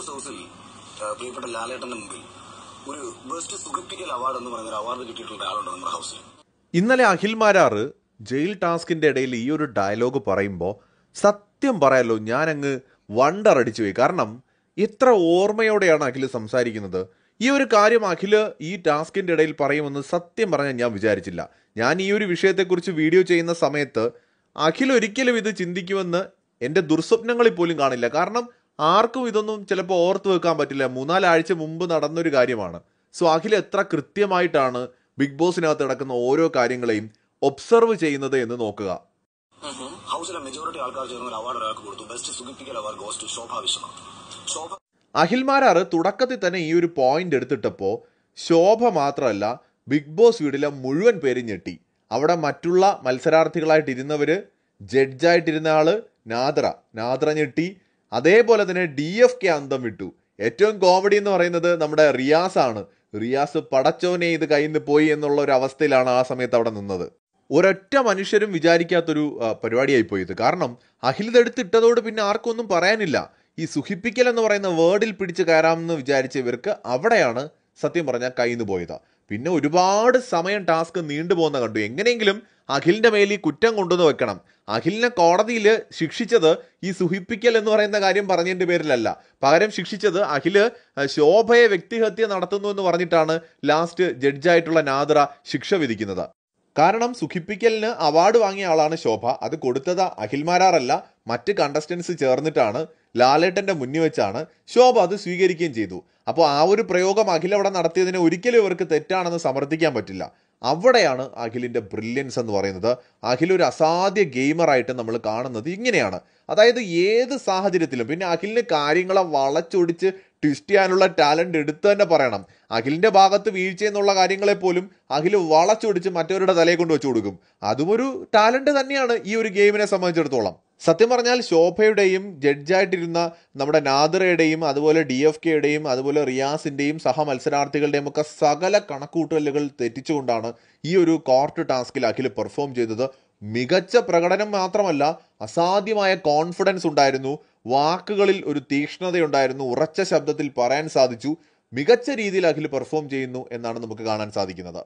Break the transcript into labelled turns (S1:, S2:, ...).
S1: boss ഹൗസിൽ പ്രിയപ്പെട്ട ലാലേട്ടന്റെ മുമ്പിൽ ഒരു ബെസ്റ്റ് സുഖപ്പിക്കൽ അവാർഡ് എന്ന് പറയുന്ന അവാർഡ് കിട്ടിയിട്ടുള്ള ഒരാളുണ്ട് നമ്മുടെ ഹൗസിൽ ഇന്നലെ അഖിൽ മാരാറ് ജയിൽ ടാസ്കിന്റെ ഇടയിൽ ഈ ഒരു ഡയലോഗ് പറയുമ്പോൾ സത്യം പറയാലോ ഞാനങ്ങ് വണ്ടർ അടിച്ചു പോയി കാരണം എത്ര ഓർമ്മയോടെയാണ് അഖിൽ സംസാരിക്കുന്നത് ഈ ഒരു കാര്യം അഖിൽ ഈ ടാസ്കിന്റെ ഇടയിൽ പറയുമെന്ന് സത്യം പറഞ്ഞാൽ ഞാൻ വിചാരിച്ചില്ല ഞാൻ ഈ ഒരു വിഷയത്തെക്കുറിച്ച് വീഡിയോ ചെയ്യുന്ന സമയത്ത് അഖിൽ ഒരിക്കലും ഇത് ചിന്തിക്കുമെന്ന് എൻ്റെ ദുർസ്വപ്നങ്ങളിൽ പോലും കാണില്ല കാരണം ആർക്കും ഇതൊന്നും ചിലപ്പോൾ ഓർത്ത് വെക്കാൻ പറ്റില്ല മൂന്നാലാഴ്ച മുമ്പ് നടന്നൊരു കാര്യമാണ് സോ അഖിൽ എത്ര കൃത്യമായിട്ടാണ് ബിഗ് ബോസിനകത്ത് നടക്കുന്ന ഓരോ കാര്യങ്ങളെയും ഒബ്സർവ് ചെയ്യുന്നത് എന്ന് നോക്കുക ഹൗസിലെ ആൾക്കാർ award best award goes to Shobha Akhil തുടക്കത്തിൽ തന്നെ ഈ ഒരു പോയിന്റ് എടുത്തിട്ടപ്പോ ശോഭ മാത്രമല്ല ബിഗ് ബോസ് വീടിലെ മുഴുവൻ പേരും ഞെട്ടി അവിടെ മറ്റുള്ള മത്സരാർത്ഥികളായിട്ടിരുന്നവര് ജഡ്ജായിട്ടിരുന്ന ആള് നാദ്ര നാദ്ര ഞെട്ടി അതേപോലെ തന്നെ ഡി എഫ് കെ അന്തം വിട്ടു ഏറ്റവും കോമഡി എന്ന് പറയുന്നത് നമ്മുടെ റിയാസ് ആണ് റിയാസ് പടച്ചോനെ ഇത് കയ്യിൽ നിന്ന് പോയി എന്നുള്ള ഒരു അവസ്ഥയിലാണ് ആ സമയത്ത് അവിടെ നിന്നത് ഒരൊറ്റ മനുഷ്യരും വിചാരിക്കാത്തൊരു പരിപാടിയായി പോയത് കാരണം അഹിലിതെടുത്തിട്ടതോട് പിന്നെ ആർക്കൊന്നും പറയാനില്ല ഈ സുഖിപ്പിക്കൽ എന്ന് പറയുന്ന വേർഡിൽ പിടിച്ച് കയറാമെന്ന് വിചാരിച്ച ഇവർക്ക് അവിടെയാണ് സത്യം പറഞ്ഞാൽ കയ്യിൽ നിന്ന് പോയത് പിന്നെ ഒരുപാട് സമയം ടാസ്ക് പോകുന്ന കണ്ടു എങ്ങനെയെങ്കിലും അഖിലിൻ്റെ മേലിൽ കുറ്റം കൊണ്ടുവന്ന് വെക്കണം അഖിലിനെ കോടതിയിൽ ശിക്ഷിച്ചത് ഈ സുഹിപ്പിക്കൽ എന്ന് പറയുന്ന കാര്യം പറഞ്ഞതിൻ്റെ പേരിലല്ല പകരം ശിക്ഷിച്ചത് അഖില് ശോഭയെ വ്യക്തിഹത്യ നടത്തുന്നു എന്ന് പറഞ്ഞിട്ടാണ് ലാസ്റ്റ് ജഡ്ജായിട്ടുള്ള നാദ്ര ശിക്ഷ വിധിക്കുന്നത് കാരണം സുഖിപ്പിക്കലിന് അവാർഡ് വാങ്ങിയ ആളാണ് ശോഭ അത് കൊടുത്തത് അഖിൽമാരാറല്ല മറ്റ് കണ്ടസ്റ്റൻസ് ചേർന്നിട്ടാണ് ലാലേട്ടൻ്റെ മുന്നിൽ വെച്ചാണ് ശോഭ അത് സ്വീകരിക്കുകയും ചെയ്തു അപ്പോൾ ആ ഒരു പ്രയോഗം അഖിൽ അവിടെ നടത്തിയതിനെ ഒരിക്കലും ഇവർക്ക് തെറ്റാണെന്ന് സമർത്ഥിക്കാൻ പറ്റില്ല അവിടെയാണ് അഖിലിൻ്റെ ബ്രില്യൻസ് എന്ന് പറയുന്നത് അഖിൽ ഒരു അസാധ്യ ഗെയിമറായിട്ട് നമ്മൾ കാണുന്നത് ഇങ്ങനെയാണ് അതായത് ഏത് സാഹചര്യത്തിലും പിന്നെ അഖിലിന് കാര്യങ്ങളെ വളച്ചൊടിച്ച് ട്വിസ്റ്റ് ചെയ്യാനുള്ള ടാലൻ്റ് എടുത്തു തന്നെ പറയണം അഖിലിൻ്റെ ഭാഗത്ത് വീഴ്ച എന്നുള്ള കാര്യങ്ങളെ പോലും അഖിൽ വളച്ചൊടിച്ച് മറ്റവരുടെ തലയെ കൊണ്ട് വെച്ചു കൊടുക്കും അതും ഒരു ടാലൻറ്റ് തന്നെയാണ് ഈ ഒരു ഗെയിമിനെ സംബന്ധിച്ചിടത്തോളം സത്യം പറഞ്ഞാൽ ശോഭയുടെയും ജഡ്ജായിട്ടിരുന്ന നമ്മുടെ നാദറയുടെയും അതുപോലെ ഡി എഫ് കെയുടെയും അതുപോലെ റിയാസിൻ്റെയും സഹ മത്സരാർത്ഥികളുടെയും ഒക്കെ സകല കണക്കൂട്ടലുകൾ തെറ്റിച്ചുകൊണ്ടാണ് ഈ ഒരു കോർട്ട് ടാസ്കിൽ അഖിൽ പെർഫോം ചെയ്തത് മികച്ച പ്രകടനം മാത്രമല്ല അസാധ്യമായ കോൺഫിഡൻസ് ഉണ്ടായിരുന്നു വാക്കുകളിൽ ഒരു തീക്ഷ്ണതയുണ്ടായിരുന്നു ഉറച്ച ശബ്ദത്തിൽ പറയാൻ സാധിച്ചു മികച്ച രീതിയിൽ അഖിൽ പെർഫോം ചെയ്യുന്നു എന്നാണ് നമുക്ക് കാണാൻ സാധിക്കുന്നത്